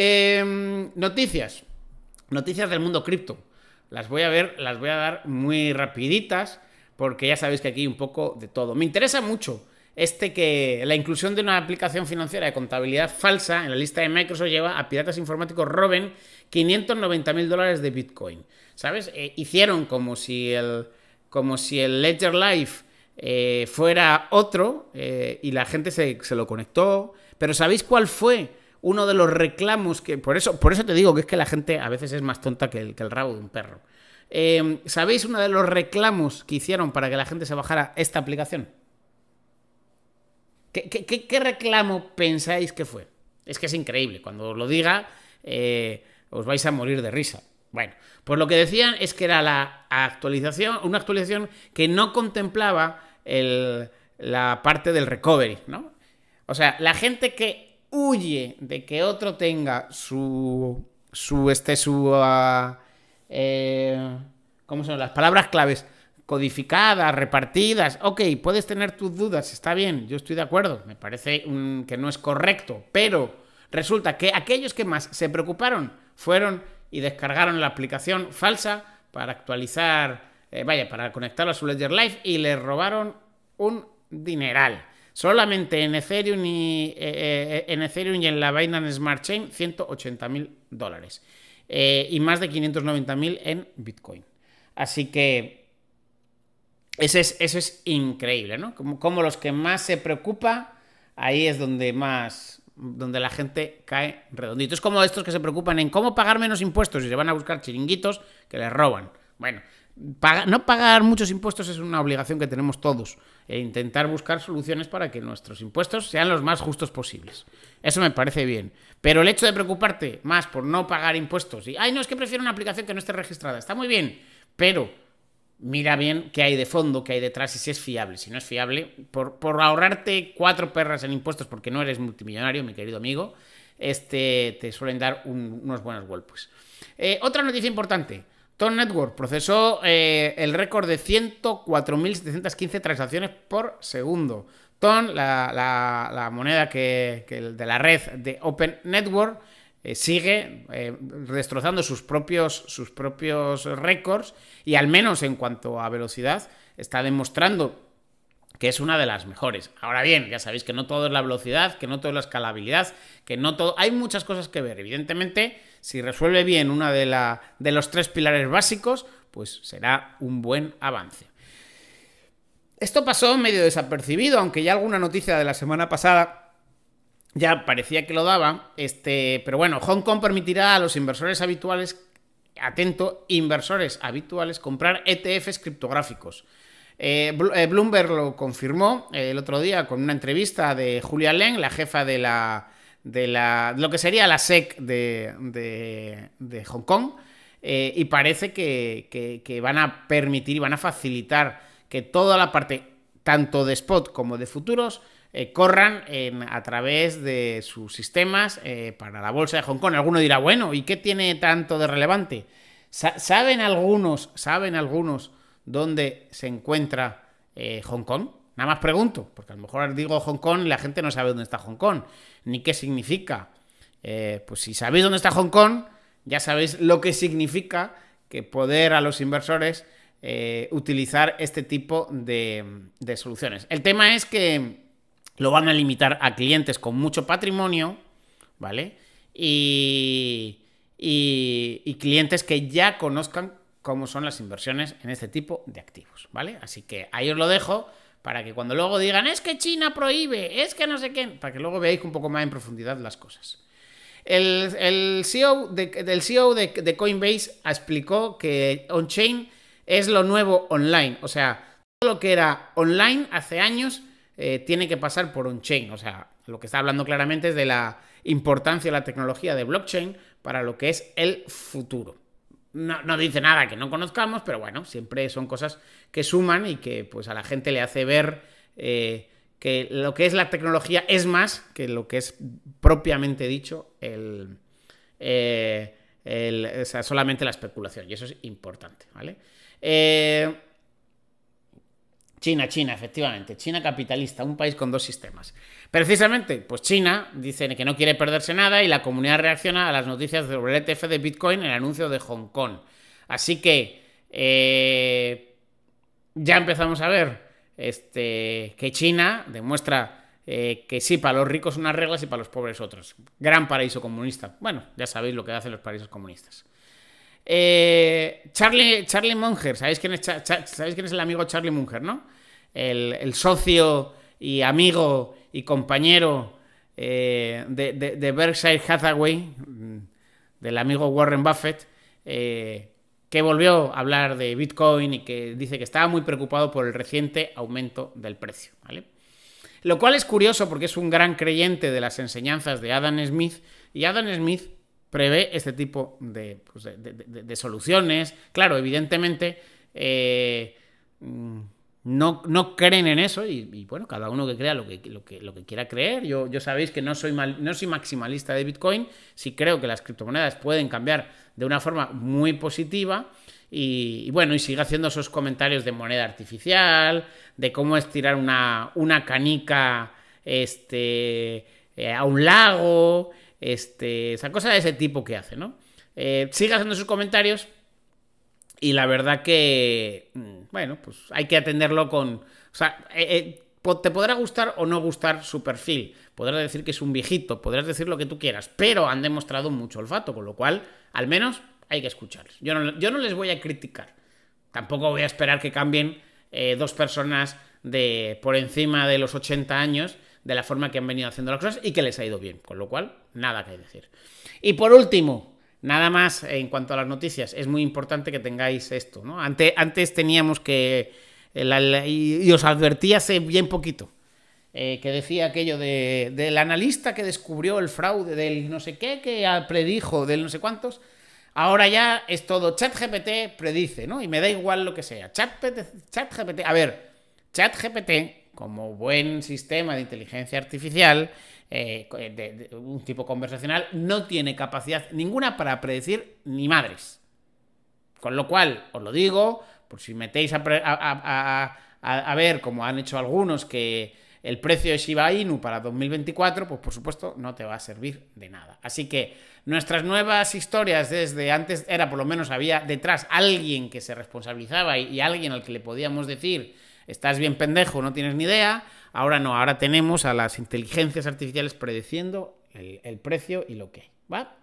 Em, noticias. Noticias del mundo cripto. Las voy a ver, las voy a dar muy rapiditas, porque ya sabéis que aquí hay un poco de todo. Me interesa mucho este que la inclusión de una aplicación financiera de contabilidad falsa en la lista de Microsoft lleva a piratas informáticos roben 590 mil dólares de Bitcoin. ¿Sabes? Eh, hicieron como si el, como si el Ledger Live eh, fuera otro eh, y la gente se, se lo conectó. Pero ¿sabéis cuál fue uno de los reclamos que. Por eso, por eso te digo que es que la gente a veces es más tonta que el, que el rabo de un perro. Em, ¿Sabéis uno de los reclamos que hicieron para que la gente se bajara esta aplicación? ¿Qué, qué, reclamo pensáis que fue? Es que es increíble. Cuando os lo diga, eh, os vais a morir de risa. Bueno, pues lo que decían es que era la actualización, una actualización que no contemplaba la parte del recovery, ¿no? O sea, la gente que huye de que otro tenga su. su. este, su. Ah, eh, ¿Cómo son? Las palabras claves codificadas, repartidas. Ok, puedes tener tus dudas, está bien, yo estoy de acuerdo, me parece que no es correcto, pero resulta que aquellos que más se preocuparon fueron y descargaron la aplicación falsa para actualizar, eh, vaya, para conectarlo a su Ledger Live y le robaron un dineral. Solamente en Ethereum y, eh, eh, en, Ethereum y en la Binance Smart Chain, 180.000 dólares. Eh, y más de 590.000 en Bitcoin. Así que eso es, eso es increíble, ¿no? Como, como, los que más se preocupa, ahí es donde más, donde la gente cae redondito. Es como estos que se preocupan en cómo pagar menos impuestos y se van a buscar chiringuitos que les roban. Bueno, no pagar muchos impuestos es una obligación que tenemos todos e intentar buscar soluciones para que nuestros impuestos sean los más justos posibles. Eso me parece bien. Pero el hecho de preocuparte más por no pagar impuestos y, ay, no, es que prefiero una aplicación que no esté registrada, está muy bien, pero mira bien qué hay de fondo, qué hay detrás y si es fiable. Si no es fiable, por, por ahorrarte cuatro perras en impuestos porque no eres multimillonario, mi querido amigo, este, te suelen dar unos buenos golpes. Eh, otra noticia importante. TON Network procesó eh, el récord de 104.715 transacciones por segundo. Ton, la, moneda que, de la red de Open Network, eh, sigue eh, destrozando sus propios, sus propios récords y al menos en cuanto a velocidad está demostrando que es una de las mejores. Ahora bien, ya sabéis que no todo es la velocidad, que no todo es la escalabilidad, que no todo... Hay muchas cosas que ver. Evidentemente, si resuelve bien una de, de los tres pilares básicos, pues será un buen avance. Esto pasó medio desapercibido, aunque ya alguna noticia de la semana pasada ya parecía que lo daba, este, pero bueno, Hong Kong permitirá a los inversores habituales, atento, inversores habituales, comprar ETFs criptográficos. Eh, eh, Bloomberg lo confirmó eh, el otro día con una entrevista de Julia Leng, la jefa de la de la lo que sería la SEC de, de, Hong Kong. y parece que, van a permitir y van a facilitar que toda la parte, tanto de spot como de futuros, corran a través de sus sistemas para la bolsa de Hong Kong. Alguno dirá, bueno, ¿y qué tiene tanto de relevante? ¿Saben algunos, saben algunos dónde se encuentra eh, Hong Kong? Nada más pregunto, porque a lo mejor digo Hong Kong y la gente no sabe dónde está Hong Kong, ni qué significa. Eh, pues si sabéis dónde está Hong Kong, ya sabéis lo que significa que poder a los inversores eh, utilizar este tipo de, soluciones. El tema es que lo van a limitar a clientes con mucho patrimonio, ¿vale? y clientes que ya conozcan cómo son las inversiones en este tipo de activos, ¿vale? Así que ahí os lo dejo para que cuando luego digan, es que China prohíbe, es que no sé qué, para que luego veáis un poco más en profundidad las cosas. El, CEO, e de, Coinbase explicó que on-chain es lo nuevo online, o sea, todo lo que era online hace años eh, tiene que pasar por on-chain, o sea, lo que está hablando claramente es de la importancia de la tecnología de blockchain para lo que es el futuro no, dice nada que no conozcamos, pero bueno, siempre son cosas que suman y que pues a la gente le hace ver eh, que lo que es la tecnología es más que lo que es propiamente dicho el, eh, solamente la especulación. Y eso es importante, ¿vale? Eh, China, China, efectivamente. China capitalista, un país con dos sistemas. Precisamente, pues China dice que no quiere perderse nada y la comunidad reacciona a las noticias sobre el ETF de Bitcoin en el anuncio de Hong Kong. Así que eh, ya empezamos a ver este, que China demuestra eh, que sí, para los ricos unas reglas y para los pobres otras. Gran paraíso comunista. Bueno, ya sabéis lo que hacen los paraísos comunistas. Eh, Charlie, Munger, ¿sabéis quién, es, el amigo Charlie Munger, no? El, socio y amigo y compañero eh, de, Berkshire Hathaway, mm, del amigo Warren Buffett, eh, que volvió a hablar de Bitcoin y que dice que estaba muy preocupado por el reciente aumento del precio, Lo cual es curioso porque es un gran creyente de las enseñanzas de Adam Smith y Adam Smith prevé este tipo de, pues, soluciones. Claro, evidentemente eh, mm, no, creen en eso y, bueno, cada uno que crea lo que, lo que, quiera creer. Yo, yo sabéis que no soy, no soy maximalista de Bitcoin, sí creo que las criptomonedas pueden cambiar de una forma muy positiva. Y, bueno, y sigue haciendo esos comentarios de moneda artificial, de cómo estirar una, una canica este, eh, a un lago, esa este, cosa de ese tipo que hace, ¿no? Eh, haciendo sus comentarios. Y la verdad que, mm, bueno, pues hay que atenderlo con... O sea, eh, eh, te podrá gustar o no gustar su perfil. Podrás decir que es un viejito, podrás decir lo que tú quieras, pero han demostrado mucho olfato, con lo cual, al menos, hay que escucharlos. Yo no, yo no les voy a criticar. Tampoco voy a esperar que cambien eh, dos personas de por encima de los 80 años de la forma que han venido haciendo las cosas y que les ha ido bien. Con lo cual, nada que decir. Y por último, Nada más en cuanto a las noticias, es muy importante que tengáis esto, ¿no? Antes, teníamos que. Eh, y, os advertí hace bien poquito. Eh, que decía aquello del analista que descubrió el fraude, del no sé qué, que predijo, del no sé cuántos. Ahora ya es todo ChatGPT predice, ¿no? Y me da igual lo que sea. ChatGPT. a ver, ChatGPT, como buen sistema de inteligencia artificial, eh, eh, de, un tipo conversacional, no tiene capacidad ninguna para predecir ni madres. Con lo cual, os lo digo, por si metéis a, ver, como han hecho algunos, que el precio de Shiba Inu para 2024, pues por supuesto no te va a servir de nada. Así que nuestras nuevas historias desde antes era por lo menos había detrás alguien que se responsabilizaba y alguien al que le podíamos decir estás bien pendejo, no tienes ni idea. Ahora no, ahora tenemos a las inteligencias artificiales predeciendo el, precio y lo que ¿va?